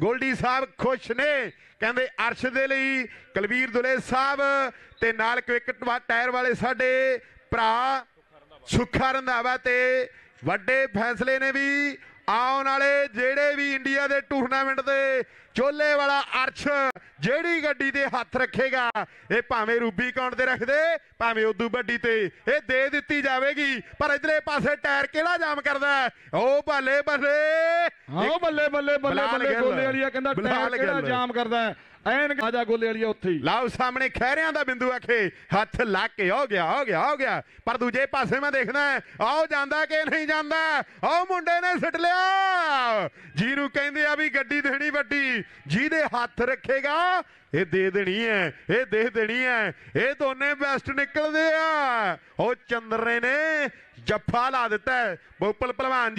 ਗੋਲਡੀ ਸਾਹਿਬ ਖੁਸ਼ ਨੇ ਕਹਿੰਦੇ ਅਰਸ਼ ਦੇ ਲਈ ਕਲਵੀਰ ਦੁਲੇ ਸਾਹਿਬ ਤੇ ਨਾਲ ਕ੍ਰਿਕਟ ਟਾਇਰ ਵਾਲੇ ਸਾਡੇ ਭਰਾ ਸੁਖਾ ਰੰਧਾਵਾ ਤੇ ਵੱਡੇ ਫੈਸਲੇ ਨੇ ਵੀ ਆਉਣ ਵਾਲੇ ਜਿਹੜੇ ਵੀ ਇੰਡੀਆ ਦੇ ਟੂਰਨਾਮੈਂਟ ਦੇ ਚੋਲੇ ਵਾਲਾ ਅਰਸ਼ ਜਿਹੜੀ ਗੱਡੀ ਤੇ ਹੱਥ ਰੱਖੇਗਾ ਇਹ ਭਾਵੇਂ ਰੂਬੀ ਕਾਉਂਟ ਤੇ ਰੱਖਦੇ ਭਾਵੇਂ ਉਦੋਂ ਵੱਡੀ ਤੇ ਇਹ ਦੇ ਦਿੱਤੀ ਜਾਵੇਗੀ ਪਰ ਇਧਰੇ ਪਾਸੇ ਟਾਇਰ ਕਿਹੜਾ ਜਾਮ ਕਰਦਾ ਉਹ ਭਾਲੇ ਬਸੇ ਹਾਂ ਬੱਲੇ ਬੱਲੇ ਬੱਲੇ ਬੱਲੇ ਗੋਲੇ ਵਾਲੀਆ ਕਹਿੰਦਾ ਟੈਕ ਕਿਹੜਾ ਜਾਮ ਕਰਦਾ ਐਨ ਆਜਾ ਗੋਲੇ ਵਾਲੀਆ ਉੱਥੇ ਹੀ ਲਾਓ ਸਾਹਮਣੇ ਖਹਿਰਿਆਂ ਦਾ ਬਿੰਦੂ ਆਖੇ ਹੱਥ ਲਾ ਕੇ ਹੋ ਗਿਆ ਹੋ ਗਿਆ ਹੋ ਗਿਆ ਪਰ ਦੂਜੇ ਪਾਸੇ ਮੈਂ ਦੇਖਦਾ ਆਉ ਜਾਂਦਾ ਕਿ ਨਹੀਂ ਜਾਂਦਾ ਆਉ ਮੁੰਡੇ ਨੇ ਸਿੱਟ ਲਿਆ ਜੀਰੂ ਕਹਿੰਦੇ ਆ ਵੀ ਗੱਡੀ ਦੇਣੀ ਵੱਡੀ ਜਿਹਦੇ ਹੱਥ ਰੱਖੇਗਾ ਇਹ ਦੇ ਦੇਣੀ ਹੈ ਇਹ ਦੇ ਦੇਣੀ ਹੈ ਇਹ ਦੋਨੇ ਬੈਸਟ ਨਿਕਲਦੇ ਆ ਉਹ ਚੰਦਰੇ ਨੇ ਜੱਫਾ ਲਾ ਦਿੱਤਾ ਬੋਪਲ ਪਹਿਲਵਾਨ